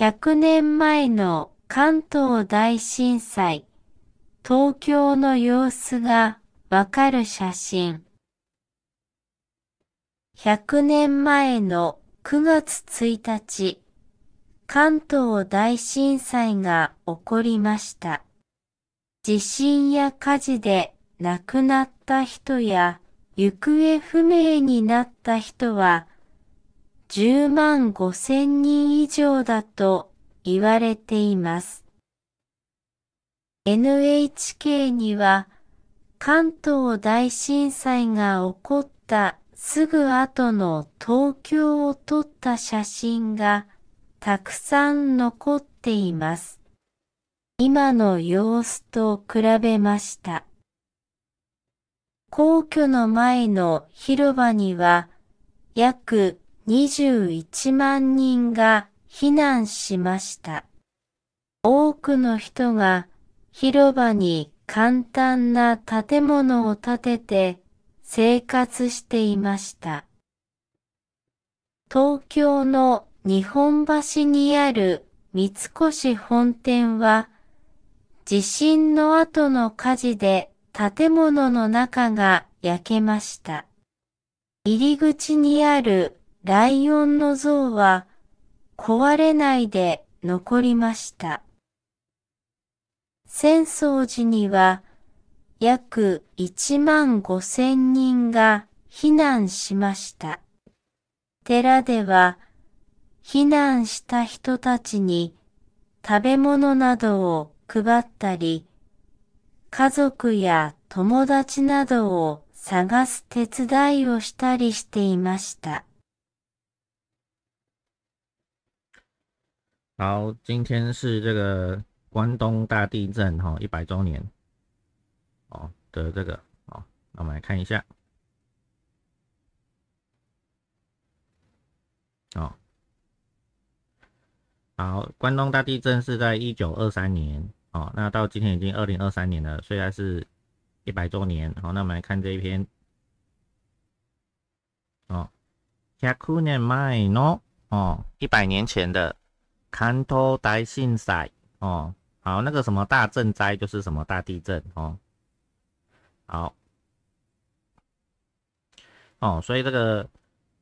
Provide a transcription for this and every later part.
100年前の関東大震災、東京の様子がわかる写真。100年前の9月1日、関東大震災が起こりました。地震や火事で亡くなった人や行方不明になった人は10万5千人以上だと言われています。NHK には関東大震災が起こったすぐ後の東京を撮った写真がたくさん残っています。今の様子と比べました。皇居の前の広場には約21万人が避難しました。多くの人が広場に簡単な建物を建てて生活していました。東京の日本橋にある三越本店は地震の後の火事で建物の中が焼けました。入り口にあるライオンの像は壊れないで残りました。浅草寺には約1万5千人が避難しました。寺では避難した人たちに食べ物などを配ったり、家族や友達などを探す手伝いをしたりしていました。好，今天是这个关东大地震哈一百周年哦的这个哦，那我们来看一下哦。好，关东大地震是在一九二三年哦，那到今天已经二零二三年了，虽然是一百周年哦，那我们来看这一篇哦，一百年前的。看透大震息哦，好，那个什么大震灾就是什么大地震哦，好，哦，所以这个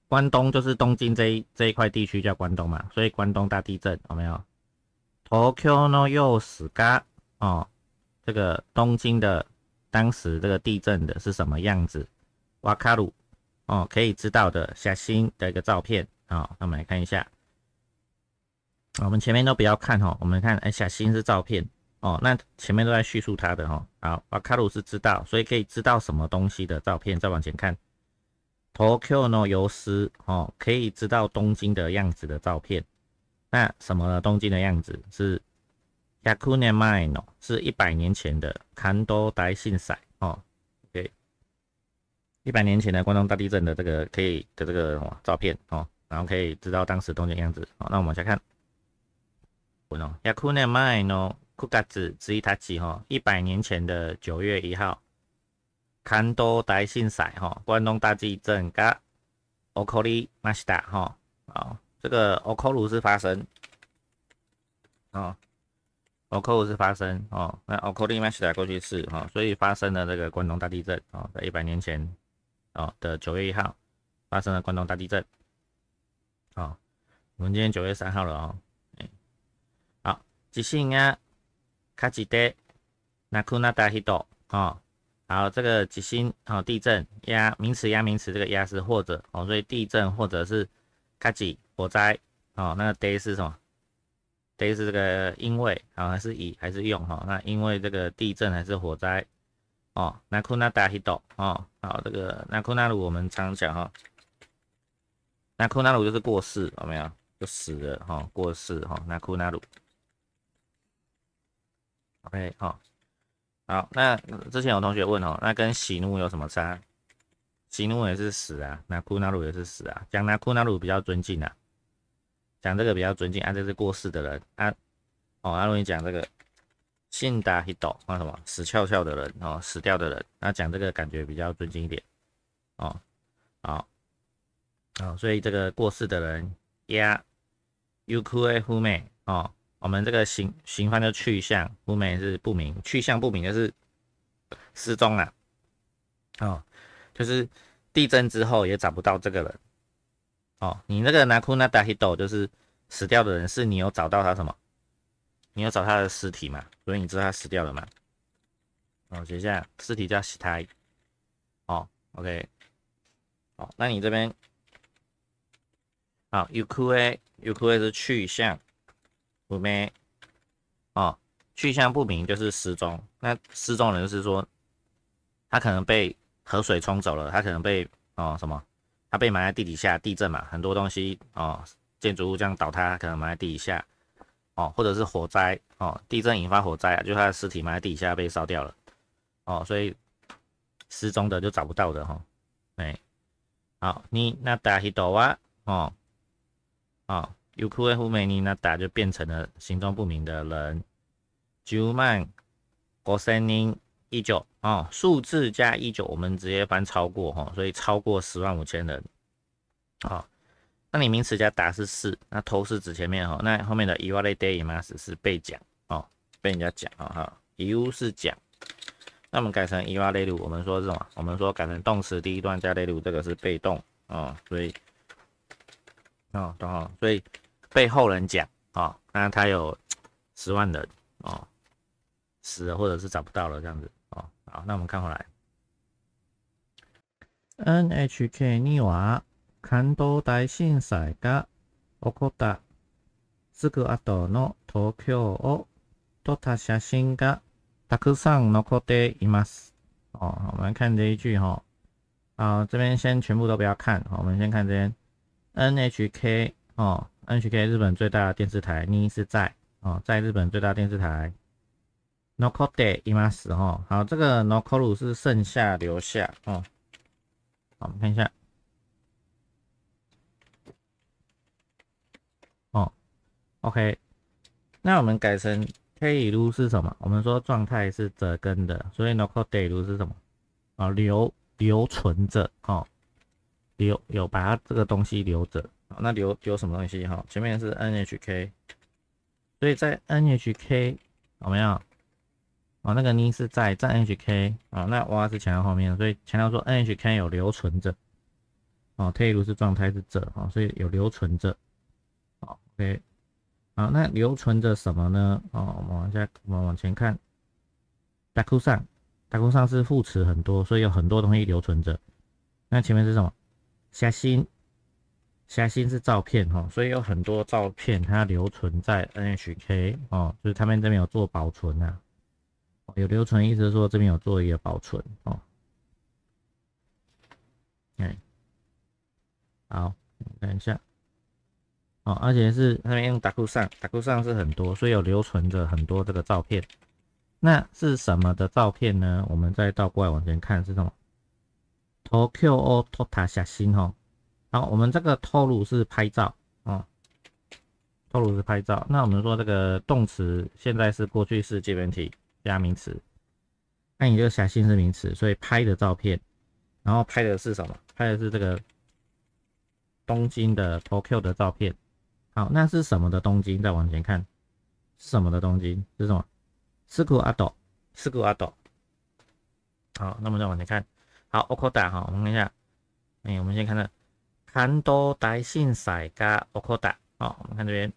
关东就是东京这一这一块地区叫关东嘛，所以关东大地震有没有？Tokyo no y o s h g a 哦，这个东京的当时这个地震的是什么样子哇卡鲁哦，可以知道的下新的一个照片啊，那我们来看一下。我们前面都不要看哈，我们看哎，小新是照片哦。那前面都在叙述他的哈。好，瓦卡鲁是知道，所以可以知道什么东西的照片。再往前看，Tokyo no yos 哦，可以知道东京的样子的照片。那什么东京的样子是 Yakunenmai no，是一百年前的坎多大信赛哦。对，一百年前的关东大地震的这个可以的这个照片哦，然后可以知道当时东京样子。好，那我们往下看。也可能买喏，酷嘎子自己读字吼。一百年前的九月一号，看到大新赛吼，关东大地震噶，oculi m 哈。啊、哦，这个 o c u l 是发生，哦 o c u 是发生，哦，那 oculi m 过去式哦，所以发生了这个关东大地震啊，在一百年前啊的九月一号，发生了关东大地震，啊，我们今天九月三号了啊。地震呀，卡几代，那库那大黑岛，哦，好，这个地震，哦，地震压名词压名词，这个压是或者，哦，所以地震或者是卡几火灾，哦，那个 day 是什么？day 是这个因为，哦，还是以，还是用，哈，那因为这个地震还是火灾，哦，那库那大黑岛，哦，好，这个那库纳鲁我们常讲，哈，那库纳鲁就是过世，有没有？就死了，哈，过世，哈，那库纳鲁。OK，好，好，那之前有同学问哦，那跟喜怒有什么差？喜怒也是死啊，那哭那鲁也是死啊，讲那哭那鲁比较尊敬啊，讲这个比较尊敬，啊这是过世的人啊，哦阿龙你讲这个信达黑道讲什么死翘翘的人哦，死掉的人，那讲这个感觉比较尊敬一点哦，好，好，所以这个过世的人呀，Ukuaihuame 哦。我们这个刑刑犯的去向不前是不明，去向不明就是失踪了。哦，就是地震之后也找不到这个人。哦，你那个拿库纳达希斗就是死掉的人，是你有找到他什么？你有找他的尸体嘛？所以你知道他死掉了嘛？哦，等一下，尸体叫死胎。哦，OK。哦，那你这边，好、o u k u y o u k u l d 是去向。没哦，去向不明就是失踪。那失踪人是说，他可能被河水冲走了，他可能被哦什么，他被埋在地底下。地震嘛，很多东西哦，建筑物这样倒塌，可能埋在地底下哦，或者是火灾哦，地震引发火灾啊，就他的尸体埋在地底下被烧掉了哦，所以失踪的就找不到的哈。哎，好，你那大黑岛哇，哦哦。Uku ehu m a 就变成了行踪不明的人。Juman gosenin 哦，数字加一九，我们直接翻超过哈，所以超过十万五千人。好，那你名词加达是四，那头是指前面哈，那后面的伊瓦雷德伊 d a y 是被讲哦，被人家讲哦哈伊、w 是讲。那我们改成伊瓦雷鲁，我们说什么？我们说改成动词第一段加雷鲁，这个是被动啊，所以哦，懂哦，所以。被后人讲啊，那他有十万人哦，死了或者是找不到了这样子哦。好，那我们看回来。NHK には関東大震災が起こったすぐ後の東京を撮った写真がたくさん残っています。哦，我们看这一句哦。啊，这边先全部都不要看，好，我们先看这边 NHK 哦。NHK 日本最大的电视台，你是在哦，在日本最大电视台。nokodaiimas 好，这个 nokoru 是剩下留下，哦，好，我们看一下，哦，OK，那我们改成 kuru 是什么？我们说状态是折根的，所以 nokodairu 是什么？啊，留留存着，哦，留有把它这个东西留着。那留留什么东西哈？前面是 NHK，所以在 NHK，有没有？啊，那个呢是在在 NHK，啊，那 y 是强调后面，所以强调说 NHK 有留存着。哦，退路是状态是这哦，所以有留存着。好，OK，啊，那留存着什么呢？哦，我们往下，我们往前看大 a k u 上大 a k u 上是副词很多，所以有很多东西留存着。那前面是什么？下心。虾心是照片哈，所以有很多照片，它留存在 NHK 哦，就是他们这边有做保存呐，有留存，意思是说这边有做一个保存哦。哎，好，等一下，哦，而且是他边用打酷上，打酷上是很多，所以有留存着很多这个照片。那是什么的照片呢？我们再倒过来往前看是什么？k y o Ota 虾心哈。好，我们这个透露是拍照啊，透露是拍照。那我们说这个动词现在是过去式基本体加名词，那你就想新式名词，所以拍的照片，然后拍的是什么？拍的是这个东京的 Tokyo 的照片。好，那是什么的东京？再往前看，是什么的东京？是什么？涩谷阿斗，涩谷阿斗。好，那么再往前看，好 Okada 哈，我们看一下，哎，我们先看到。很多大信灾加奥科达哦，我们看这边，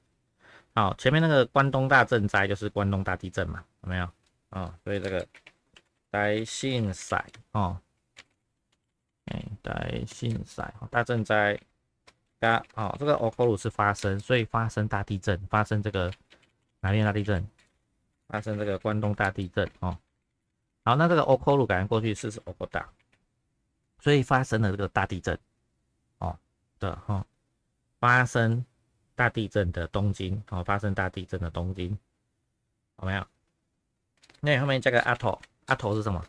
好，前面那个关东大震灾就是关东大地震嘛，有没有？哦，所以这个大信灾哦，哎，大幸灾哦，大震灾嘎哦，这个奥科鲁是发生，所以发生大地震，发生这个哪边大地震？发生这个关东大地震哦。好，那这个奥科鲁 r u 改成过去式是奥科达，所以发生了这个大地震。的哈，发生大地震的东京，哦，发生大地震的东京，有没有？那你后面加个阿头，阿头是什么？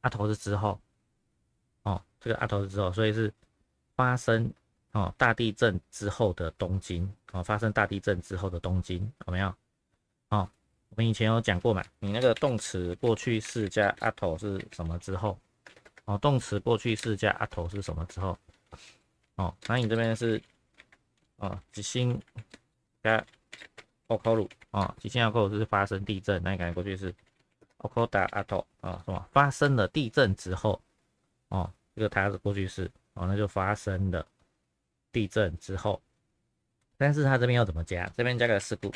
阿头是之后，哦，这个阿头是之后，所以是发生哦大地震之后的东京，哦，发生大地震之后的东京，有没有？哦，我们以前有讲过嘛，你那个动词过去式加阿头是什么之后？哦，动词过去式加阿头是什么之后？哦，那你这边是，啊，七星加 o k u 啊，吉星加 o k u 是发生地震，那你改过去是 Okuda ato 啊，什么发生了地震之后，哦，这个它的过去式哦，那就发生了地震之后，但是它这边要怎么加？这边加个事故，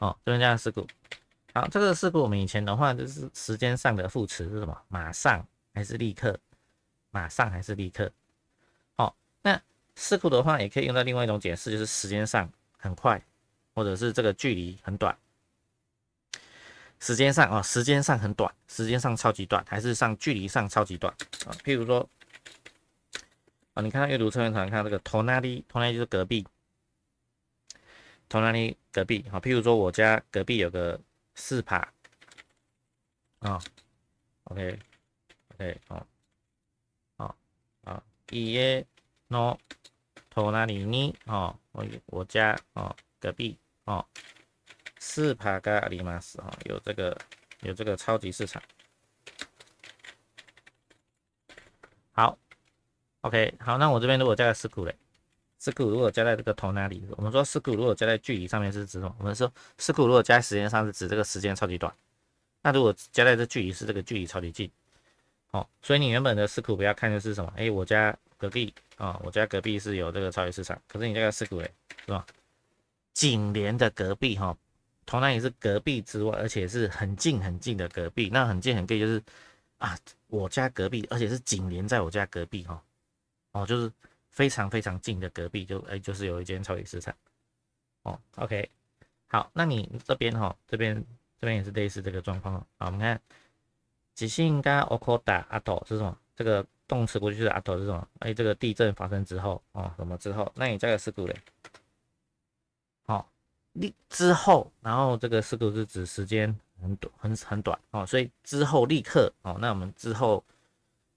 哦，这边加个事故，好，这个事故我们以前的话就是时间上的副词是什么？马上还是立刻？马上还是立刻？四库的话，也可以用到另外一种解释，就是时间上很快，或者是这个距离很短。时间上啊，时间上很短，时间上超级短，还是上距离上超级短啊？譬如说啊，你看到阅读特别长，你看这个“头哪里”，“头哪里”就是隔壁，“头哪里”隔壁好。譬如说，我家隔壁有个四帕啊，OK，OK，好，好，好，爷 no。哪里呢？哦，我我家哦，隔壁哦，四帕嘎阿里马斯哦，有这个有这个超级市场。好，OK，好，那我这边如果加在四股嘞，四股如果加在这个头哪里，我们说四股如果加在距离上面是指什么？我们说四股如果加在时间上是指这个时间超级短。那如果加在这距离是这个距离超级近。哦，所以你原本的四股不要看的是什么？哎，我家。隔壁啊，我家隔壁是有这个超级市场，可是你这个是鬼，是吧？紧连的隔壁哈，同样也是隔壁之外，而且是很近很近的隔壁。那很近很近就是啊，我家隔壁，而且是紧连在我家隔壁哈，哦，就是非常非常近的隔壁，就哎，就是有一间超级市场。哦，OK，好，那你这边哈，这边这边也是类似这个状况啊。我们看，吉星加 O 卡 a 阿斗是什么？这个。动词过去就是阿斗这种，哎，这个地震发生之后哦，什么之后？那你这个事故嘞？好，立之后，然后这个事故是指时间很短，很很短哦，所以之后立刻哦，那我们之后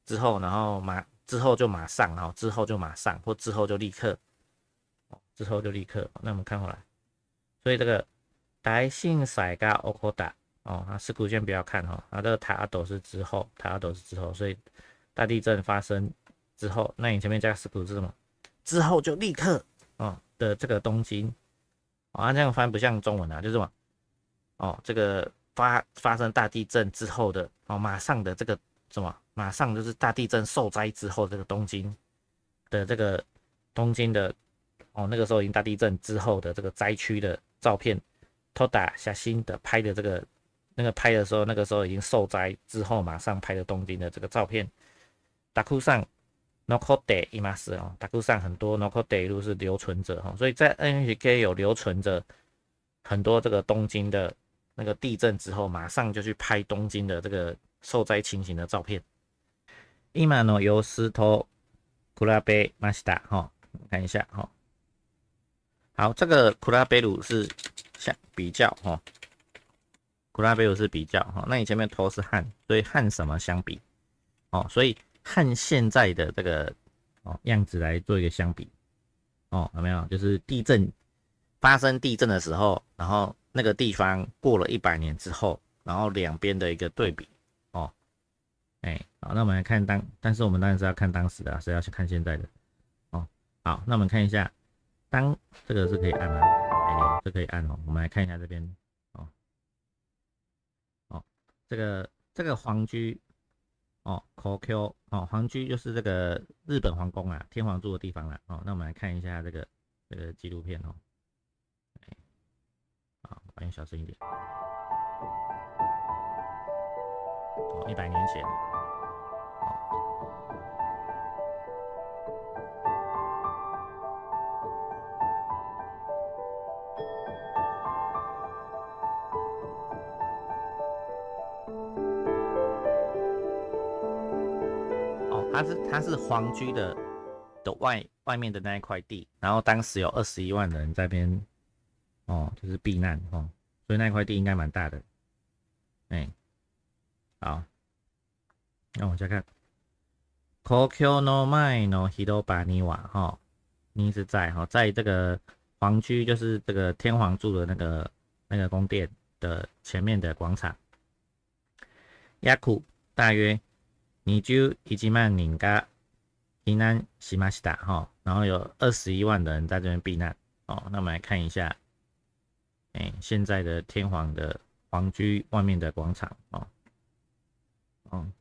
之后，然后马之后就马上后之后就马上或之后就立刻哦，之后就立刻。那我们看过来，所以这个台信塞咖 oko 哦，那事故先不要看哈，那这个台阿斗是之后，台阿斗是之后，所以。大地震发生之后，那你前面加 school 是什么？之后就立刻，哦的这个东京，哦，这样翻不像中文啊，就是什么，哦，这个发发生大地震之后的，哦，马上的这个什么，马上就是大地震受灾之后这个东京的这个东京的，哦，那个时候已经大地震之后的这个灾区的照片偷打下新的拍的这个那个拍的时候，那个时候已经受灾之后马上拍的东京的这个照片。大陆上，脑壳底 imas 哦，大陆上很多脑壳底都是留存着哈，所以在 NHK 有留存着很多这个东京的那个地震之后，马上就去拍东京的这个受灾情形的照片。Imano 由石头，Kura 贝 m a s d 看一下哈。好，这个 k u r 贝鲁是相比较哈，Kura 贝鲁是比较哈，那你前面头是汉，所以汉什么相比？哦，所以。和现在的这个哦样子来做一个相比，哦，有没有？就是地震发生地震的时候，然后那个地方过了一百年之后，然后两边的一个对比，哦，哎，好，那我们来看当，但是我们当然是要看当时的，是要去看现在的，哦，好，那我们看一下，当这个是可以按吗？这可以按哦，我们来看一下这边，哦，哦，这个这个皇居。哦 k o k o 哦，皇居就是这个日本皇宫啊，天皇住的地方啊。哦，那我们来看一下这个这个纪录片哦。哎，啊，用小声一点。哦，一百年前。它是皇居的的外外面的那一块地，然后当时有二十一万人在边哦，就是避难哦，所以那块地应该蛮大的。哎，好，那往下看。Kokyo no mai no h i d o b a n i w a 哈，你是在哈，在这个皇居，就是这个天皇住的那个那个宫殿的前面的广场。Yaku 大约。尼珠一吉曼宁嘎，平安西马西达哈，然后有二十一万人在这边避难哦。那我们来看一下，哎，现在的天皇的皇居外面的广场哦，嗯，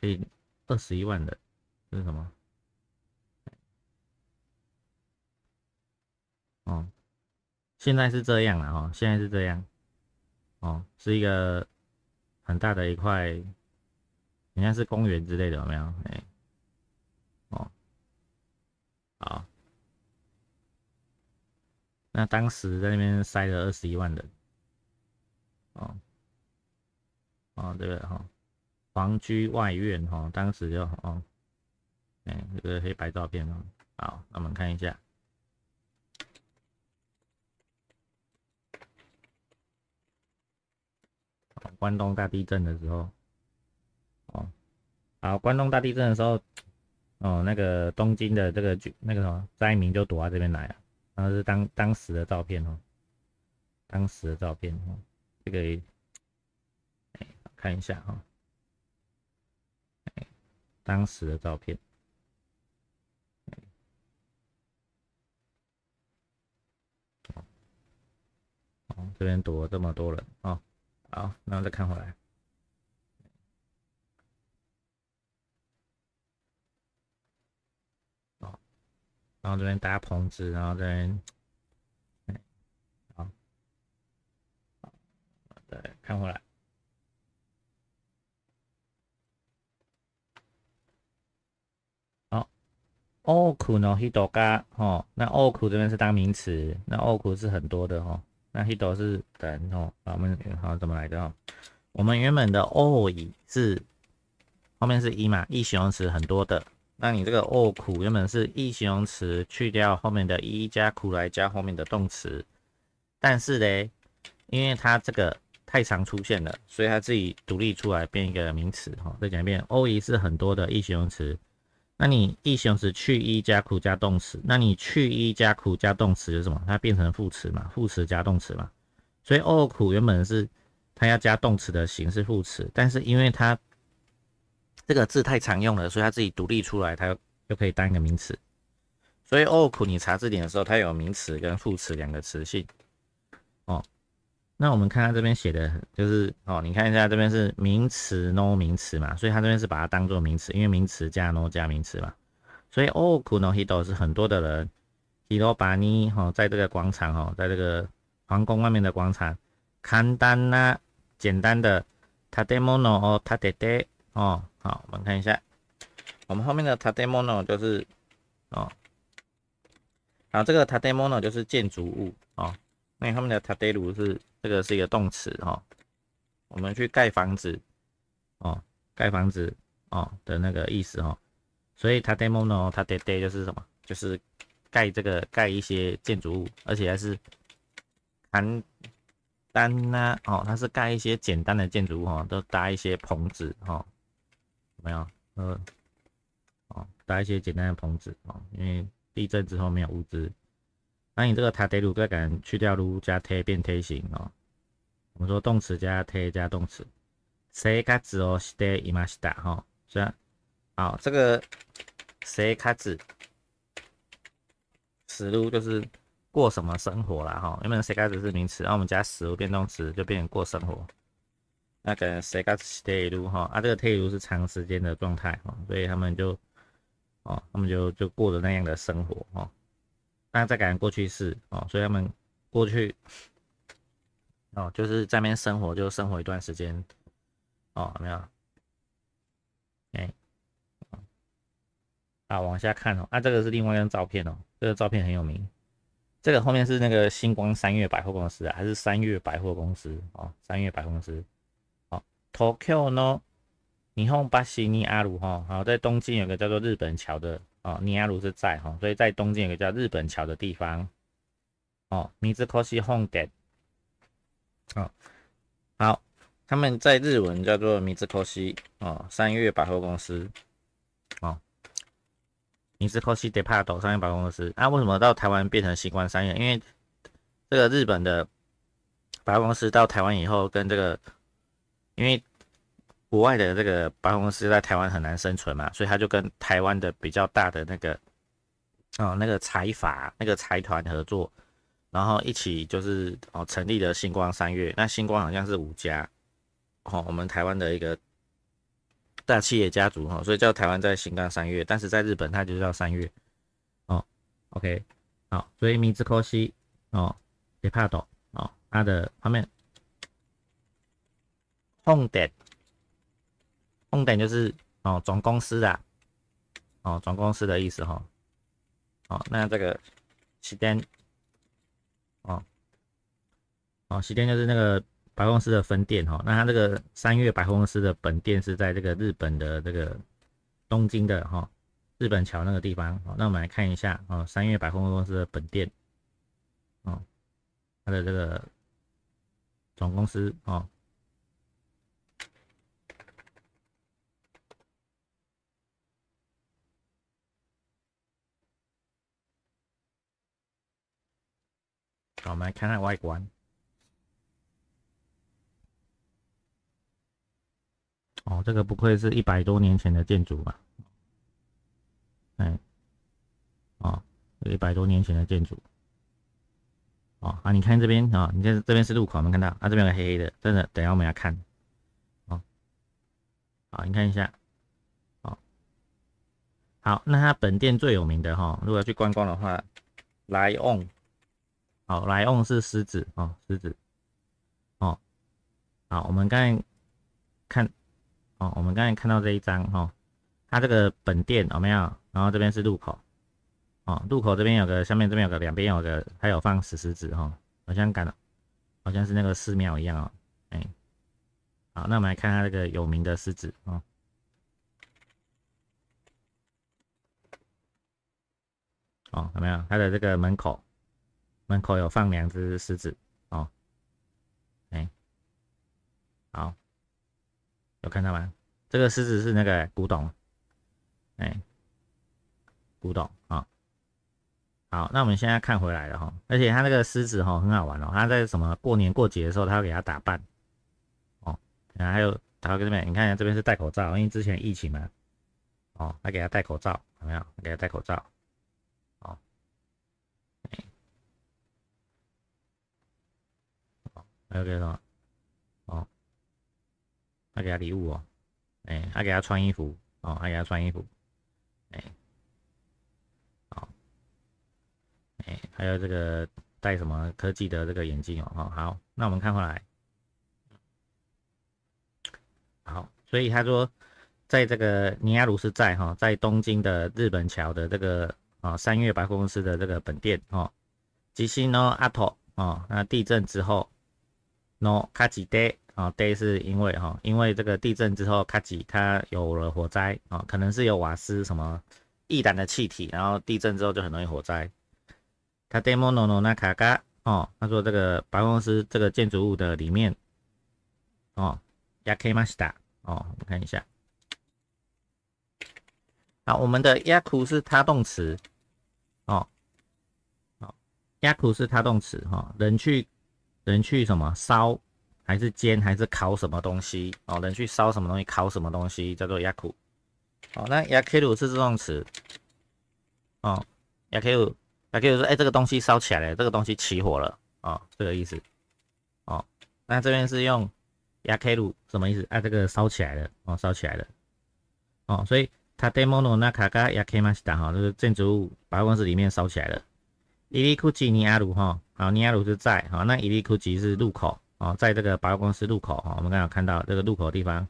可以二十一万的，这是什么？哦，现在是这样了哈，现在是这样。哦，是一个很大的一块，应该是公园之类的，有没有？哎，哦，好，那当时在那边塞了二十一万人，哦，哦，这个哈，皇居外院哈，当时就哦，哎，这个黑白照片哦，好，那我们看一下。关东大地震的时候，哦，好，关东大地震的时候，哦，那个东京的这个那个什么灾民就躲到这边来了，那是当当时的照片哦，当时的照片哦，这个，哎，看一下哈，当时的照片，这边躲了这么多人啊。好，然后再看回来。好，然后这边搭棚子，然后再边，好，对，看回来。好，奥库诺西多加，哦，那奥库这边是当名词，那奥库是很多的，哦。那 he do 是等哦，我们好怎么来的哦？我们原本的 o 一，是后面是一嘛？一形容词很多的。那你这个 o 苦原本是一形容词，去掉后面的 e 加苦来加后面的动词。但是嘞，因为它这个太常出现了，所以它自己独立出来变一个名词。哦，再讲一遍，o 一，是很多的 e 形容词。那你一形容词去一加苦加动词，那你去一加苦加动词是什么？它变成副词嘛？副词加动词嘛？所以哦苦原本是它要加动词的形式副词，但是因为它这个字太常用了，所以它自己独立出来，它又可以当一个名词。所以哦苦你查字典的时候，它有名词跟副词两个词性。那我们看他这边写的，就是哦，你看一下这边是名词 no 名词嘛，所以他这边是把它当做名词，因为名词加 no 加名词嘛，所以哦 k u n o hito 是很多的人，hitoban i 哈，在这个广场哈，在这个皇宫外面的广场 k 单 n 简单的 tademo no 哦 t a d t e 哦，好，我们看一下，我们后面的 tademo no 就是哦，然后这个 tademo no 就是建筑物哦。那后面的 taddeu 是。这个是一个动词哦，我们去盖房子哦，盖房子哦的那个意思哦，所以它 demo 呢，它 d e de 就是什么？就是盖这个盖一些建筑物，而且还是邯单呢哦，它是盖一些简单的建筑物哈，都搭一些棚子哈，没有？嗯，哦，搭一些简单的棚子哦，因为地震之后没有物资。那你这个たでる，敢去掉る加て变て形哦。我们说动词加て加动词。せがつをしていました哈，是啊。好，这个せがつ死る就是过什么生活啦哈。原本せがつ是名词，那、我们加死る变动词，就变成过生活。那跟せがつしてる哈，啊，这个てい是长时间的状态哈，所以他们就，哦，他们就就过着那样的生活哈。那再改成过去式哦，所以他们过去哦，就是在那边生活，就生活一段时间哦，没有？哎，啊，往下看哦，啊，这个是另外一张照片哦，这个照片很有名，这个后面是那个星光三月百货公司还是三月百货公司哦，三月百货公司，哦 t o k y o 呢，霓虹巴西尼阿鲁哈，好，在东京有个叫做日本桥的。哦，尼亚鲁是在哈，所以在东京有个叫日本桥的地方。哦，米芝柯西红店。哦，好，他们在日文叫做米芝柯西。哦，三月百货公司。哦，米芝柯西的帕豆三月百货公司啊？为什么到台湾变成新冠三月？因为这个日本的百货公司到台湾以后，跟这个因为。国外的这个保险公司在台湾很难生存嘛，所以他就跟台湾的比较大的那个，哦，那个财阀、那个财团合作，然后一起就是哦成立了星光三月。那星光好像是五家，哦，我们台湾的一个大企业家族哦，所以叫台湾在星光三月，但是在日本它就叫三月。哦，OK，好，所以米兹科西哦，别怕抖哦，他的画面痛点。风店就是哦，总公司的哦，总公司的意思哈。哦，那这个西店哦哦，西店就是那个百货公司的分店哈。那它这个三月百货公司的本店是在这个日本的这个东京的哈，日本桥那个地方。那我们来看一下哦，三月百货公司的本店哦，它的这个总公司哦。好，我们来看看外观。哦，这个不愧是一百多年前的建筑嘛。哎，啊，一百多年前的建筑。哦，啊，你看这边啊，你看这边是路口，我们看到，啊，这边有黑黑的，真的，等下我们要看。哦，好，你看一下。哦，好，那它本店最有名的哈，如果要去观光的话，莱昂。好莱翁是狮子哦，狮子哦，好，我们刚才看哦，我们刚才看到这一张哈，它这个本店有没有？然后这边是路口哦，路口这边有个，下面这边有个，两边有个，还有放石狮子哈，好像感到，好像是那个寺庙一样哦，哎，好，那我们来看一下这个有名的狮子哦，哦，有没有它的这个门口？门口有放两只狮子哦，哎，好，有看到吗？这个狮子是那个古董，哎，古董啊，好，那我们现在看回来了哈，而且它那个狮子哈很好玩哦，它在什么过年过节的时候，它会给它打扮哦，然后还有它这边，你看一下这边是戴口罩，因为之前疫情嘛，哦，还给它戴口罩，有没有？给它戴口罩。还给他哦，还给他礼物哦，哎，还给他穿衣服哦，还给他穿衣服，哎，好，哎，还有这个戴什么科技的这个眼镜哦，好，那我们看回来，好，所以他说，在这个尼亚卢斯在哈，在东京的日本桥的这个啊三月百货公司的这个本店哦，吉星哦阿托哦，那地震之后。no, k a day, 啊 day 是因为哈因为这个地震之后卡 a 它有了火灾哦可能是有瓦斯什么易燃的气体然后地震之后就很容易火灾。他 d e m o n o no 那卡嘎哦他说这个白公室这个建筑物的里面哦 y a k masu a 哦我们看一下。好我们的 yaku 是他动词哦好 yaku 是他动词哈人去。人去什么烧，还是煎，还是烤什么东西哦？人去烧什么东西，烤什么东西，叫做 yaku？好，那 yaku 是动词，哦，yaku yaku 说，哎，这个东西烧起来了，这个东西起火了啊，这个意思。哦，那这边是用 yaku 什么意思？哎，这个烧起来了，哦，烧起来了。哦，所以 demo no na kaga デ a ノナカガヤケマ t a 哈，就是建筑物、办公室里面烧起来了。リリクチニヤル哈。啊，尼亚鲁是在哈，那伊利库吉是路口啊，在这个百货公司路口哈，我们刚好看到这个路口地方。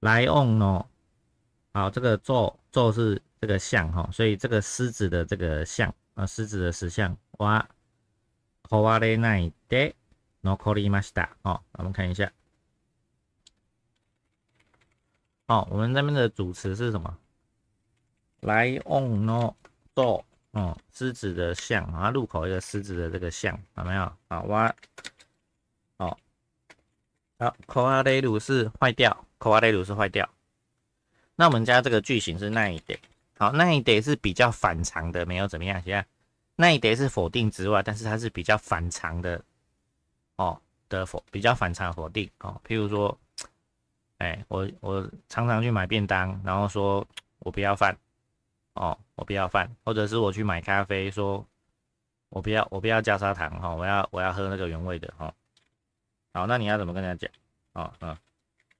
莱翁喏，好，这个坐坐是这个像哈，所以这个狮子的这个像啊，狮子的石像哇。好哇嘞奈得，然后库里玛西达哦，我们看一下。哦，我们这边的主词是什么？莱翁喏坐。哦，狮子的像啊，路口一个狮子的这个像，有没有啊？哇，哦，好，科瓦雷鲁是坏掉，科瓦雷鲁是坏掉。那我们家这个句型是那一点，好，那一点是比较反常的，没有怎么样，现在那一点是否定之外，但是它是比较反常的，哦，的否比较反常否定哦，譬如说，哎，我我常常去买便当，然后说我不要饭。哦，我不要饭，或者是我去买咖啡，说我不要，我不要加砂糖哈，我要我要喝那个原味的哈。好，那你要怎么跟人家讲？哦，嗯，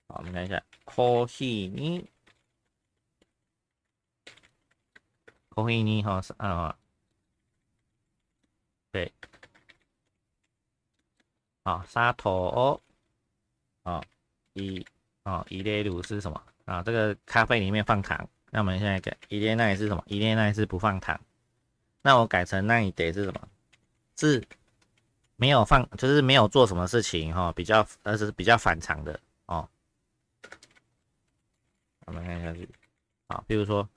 好，我们看一下，咖啡尼，咖啡尼哈，是啊，对，好，砂糖，哦，一，啊，一列鲁是什么？啊，这个咖啡里面放糖。那我们现在改伊甸奈是什么？伊甸奈是不放糖。那我改成那一叠是什么？是没有放，就是没有做什么事情哈，比较，而是比较反常的哦。我们看下去好，比如说，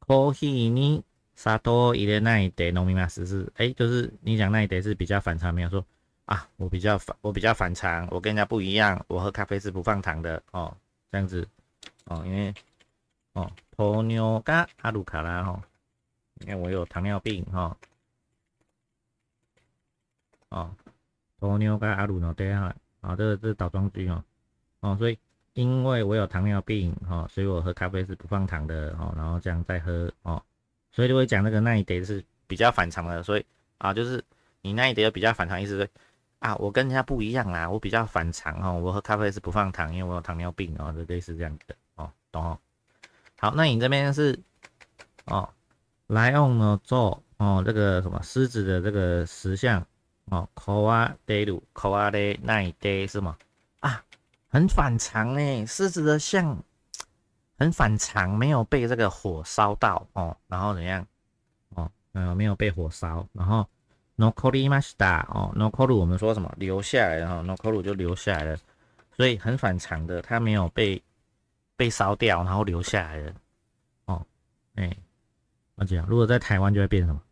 コーヒーに砂糖伊甸奈で农民はす是哎，就是你讲那一叠是比较反常，没有说啊，我比较反，我比较反常，我跟人家不一样，我喝咖啡是不放糖的哦，这样子哦，因为。哦，头牛咖阿鲁卡拉哦，因为我有糖尿病哈、哦，头牛咖阿鲁喏，对啊，啊，这个这是倒装句哦，哦，所以因为我有糖尿病哦，所以我喝咖啡是不放糖的哦，然后这样再喝哦，所以就会讲那个那一堆是比较反常的，所以啊，就是你那一堆比较反常，意思啊，我跟人家不一样啦，我比较反常哦，我喝咖啡是不放糖，因为我有糖尿病哦，就类似这样的哦，懂哦。好，那你这边是哦，莱 n 呢做哦这个什么狮子的这个石像哦 k o a de lu k o a de na de 是吗？啊，很反常嘞，狮子的像很反常，没有被这个火烧到哦，然后怎样？哦，嗯，没有被火烧，然后 nokori m a s a 哦，nokoru 我们说什么留下来，然后 nokoru 就留下来了，所以很反常的，它没有被。被烧掉，然后留下来的。哦，哎，那这样如果在台湾就会变什么？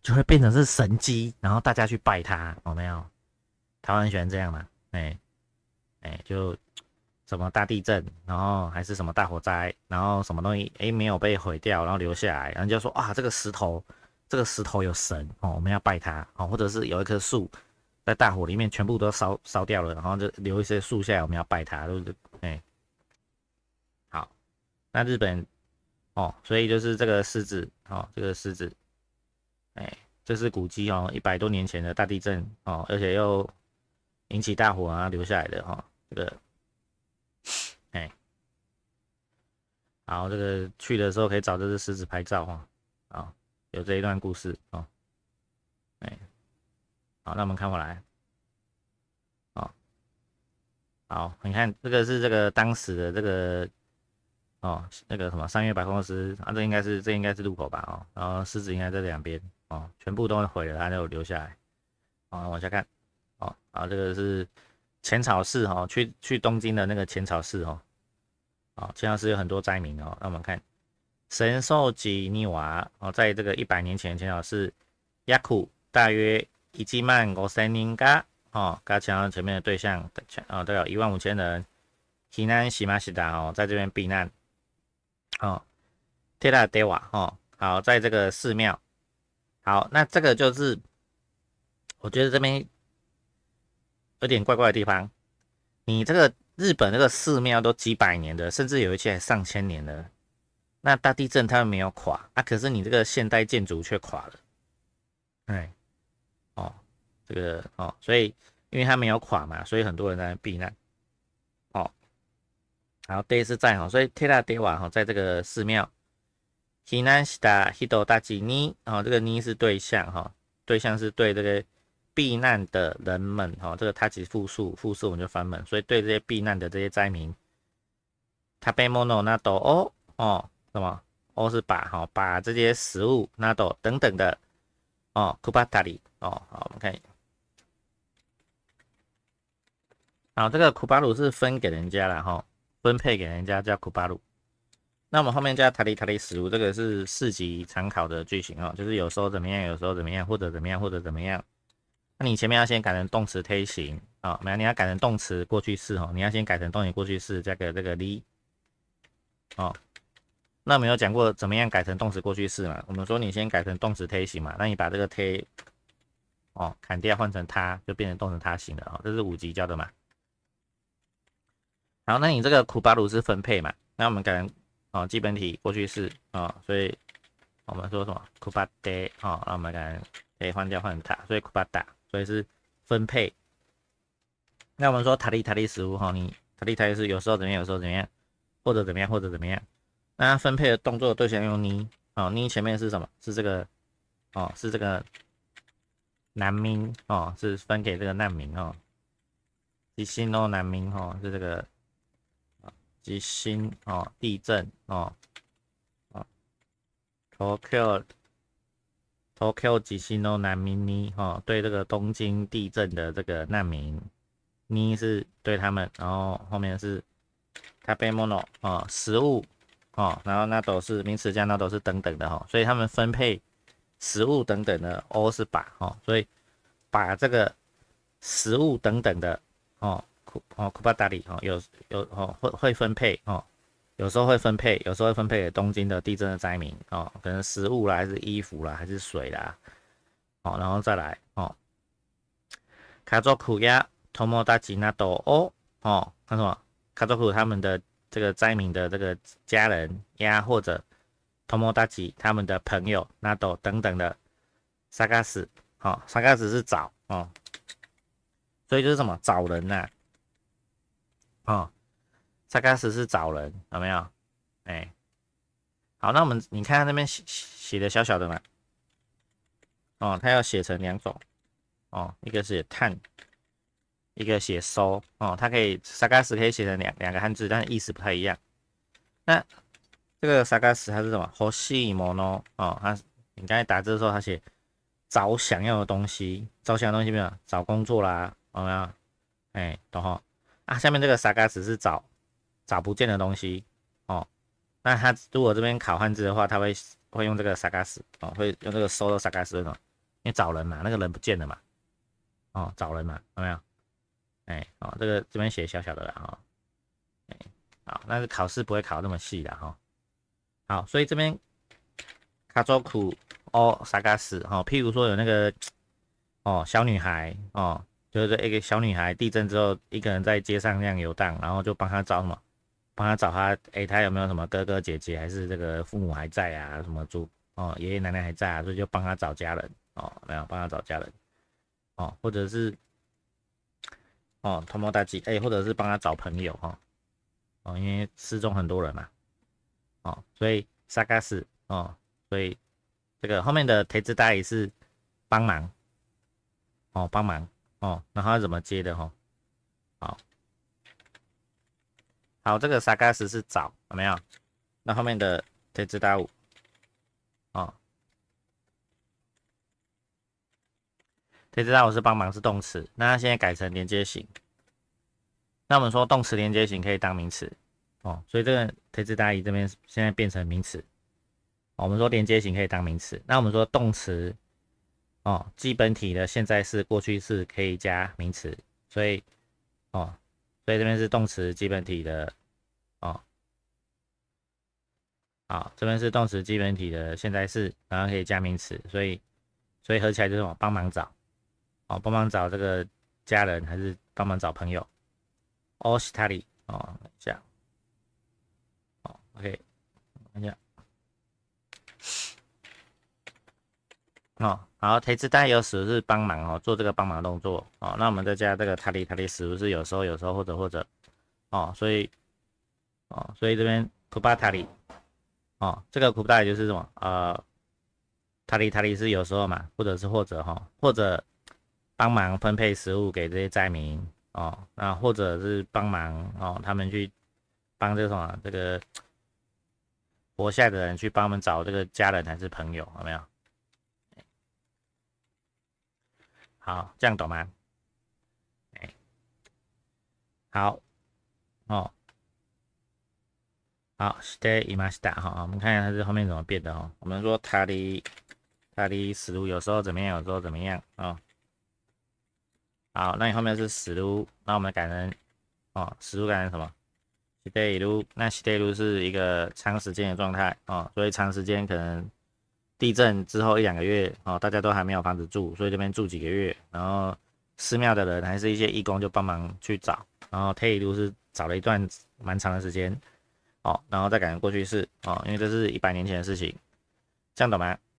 就会变成是神机，然后大家去拜他，有没有？台湾喜欢这样嘛？哎，哎，就什么大地震，然后还是什么大火灾，然后什么东西哎没有被毁掉，然后留下来，然后就说哇，这个石头，这个石头有神哦，我们要拜它哦，或者是有一棵树在大火里面全部都烧烧掉了，然后就留一些树下来，我们要拜它，对不对？哎。那日本，哦，所以就是这个狮子，哦，这个狮子，哎，这是古迹哦，一百多年前的大地震哦，而且又引起大火啊，留下来的哈，这个，哎，然后这个去的时候可以找这只狮子拍照哈，啊，有这一段故事哦，哎，好，那我们看过来，哦。好，你看这个是这个当时的这个。哦，那个什么三月白公司啊，这应该是这应该是路口吧？哦，然后狮子应该在两边哦，全部都毁了，它就留下来。哦，往下看，哦啊，这个是浅草寺哦，去去东京的那个浅草寺哦，哦，浅草寺有很多灾民哦，那我们看神兽吉尼瓦哦，在这个一百年前浅草寺，亚库大约一计曼国三零嘎哦，加上前面的对象，哦，都有一万五千人，西南西马西达哦，在这边避难。哦，d e 德瓦哦，好，在这个寺庙。好，那这个就是，我觉得这边有点怪怪的地方。你这个日本这个寺庙都几百年的，甚至有一些上千年了。那大地震它没有垮啊，可是你这个现代建筑却垮了。哎，哦，这个哦，所以因为它没有垮嘛，所以很多人在避难。然后 day 是在哈，所以提 a 提瓦哈在这个寺庙，希南西达希多达吉尼哦，这个尼是对象哈，对象是对这个避难的人们哈，这个他其实数复数我们就翻本，所以对这些避难的这些灾民，他被莫诺纳多哦哦什么哦是把哈把这些食物纳多等等的哦库巴塔里哦好我们看一下，好这个库巴鲁是分给人家了哈。分配给人家叫库巴鲁，那我们后面叫塔里塔里食物，这个是四级常考的句型哦，就是有时候怎么样，有时候怎么样，或者怎么样，或者怎么样。那你前面要先改成动词忒形啊，没有你要改成动词过去式哦，你要先改成动词过去式，加个这个里哦。那没有讲过怎么样改成动词过去式嘛？我们说你先改成动词忒形嘛，那你把这个忒哦砍掉，换成它，就变成动词它形了啊。这是五级教的嘛？然后那你这个库巴鲁是分配嘛？那我们改成哦，基本体过去式啊，所以我们说什么库巴得啊？那我们改以换掉换它，塔，所以库巴达，所以是分配。那我们说塔利塔利食物哈，你塔利塔利是有时候怎么样，有时候怎么样，或者怎么样，或者怎么样？那分配的动作都象用你哦，你前面是什么？是这个哦，是这个难民哦，是分给这个难民哦，一心哦难民哦，是这个。吉星哦，地震哦，哦，tokyo，tokyo 之星哦，难民妮哦，对这个东京地震的这个难民妮是对他们，然后后面是 c a b e m o n o 哦，食物哦，然后那都是名词加那都是等等的哈，所以他们分配食物等等的 o 是把哈，所以把这个食物等等的哦。哦，库巴达里哦，有有哦会会分配哦，有时候会分配，有时候会分配给东京的地震的灾民哦，可能食物啦，还是衣服啦，还是水啦，哦，然后再来哦，卡佐库呀，托莫达吉纳多哦，哦，看什么卡佐库他们的这个灾民的这个家人呀，或者托莫达吉他们的朋友纳多等等的，萨嘎斯好，萨嘎斯是找哦，所以就是什么找人呐？哦，萨加斯是找人，有没有？哎，好，那我们你看那边写写的小小的嘛，哦，他要写成两种，哦，一个写探，一个写收。哦，他可以萨加斯可以写成两两个汉字，但意思不太一样。那这个萨加斯它是什么？和西摩呢？哦，他你刚才打字的时候，他写找想要的东西，找想要东西没有？找工作啦，有没有？哎，懂哈？啊，下面这个沙嘎石是找找不见的东西哦。那他如果这边考汉字的话，他会会用这个沙嘎石哦，会用这个搜的沙嘎石那种，因为找人嘛，那个人不见了嘛，哦，找人嘛，有没有？哎，哦，这个这边写小小的啦，哦，哎，好，那是考试不会考那么细的哈。好，所以这边卡卓苦哦，沙嘎石哦，譬如说有那个哦，小女孩哦。就是这一个小女孩，地震之后一个人在街上那样游荡，然后就帮她找什么，帮她找她，哎，她有没有什么哥哥姐姐，还是这个父母还在啊？什么住哦，爷爷奶奶还在啊？所以就帮她找家人哦，没有帮她找家人哦，或者是哦，团灭大击哎，或者是帮她找朋友哈，哦，因为失踪很多人嘛，哦，所以萨嘎斯哦，所以这个后面的台词大也是帮忙哦，帮忙。哦，那他怎么接的哈？好，好，这个沙嘎斯是早，有没有？那后面的推字大五，哦，推字大五是帮忙是动词，那现在改成连接型。那我们说动词连接型可以当名词，哦，所以这个推字大姨这边现在变成名词。我们说连接型可以当名词，那我们说动词。哦，基本体的现在式、过去式可以加名词，所以哦，所以这边是动词基本体的哦，好，这边是动词基本体的现在式，然后可以加名词，所以所以合起来就是我帮忙找哦，帮忙找这个家人还是帮忙找朋友哦，是 s t 哦，等一下，哦，OK，等一下。哦，好，腿子带有时是帮忙哦，做这个帮忙动作哦。那我们在加这个塔里塔里是不是有时候有时候或者或者哦，所以哦，所以这边库巴塔里哦，这个库巴塔就是什么呃，塔里塔里是有时候嘛，或者是或者哈，或者帮忙分配食物给这些灾民哦，那或者是帮忙哦，他们去帮这什么这个活下的人去帮我们找这个家人还是朋友，有没有？好，这样懂吗？哎，好，哦，好，stay in m y s t e r 哈，我们看一下它是后面怎么变的哦。我们说它的它的思路有时候怎么样，有时候怎么样啊？好，那你后面是死路，那我们改成哦，死路改成什么？stay 路，那 stay 路是一个长时间的状态哦，所以长时间可能。地震之后一两个月哦，大家都还没有房子住，所以这边住几个月，然后寺庙的人还是一些义工就帮忙去找，然后特意就是找了一段蛮长的时间，哦，然后再改成过去式哦，因为这是一百年前的事情，这样懂吗？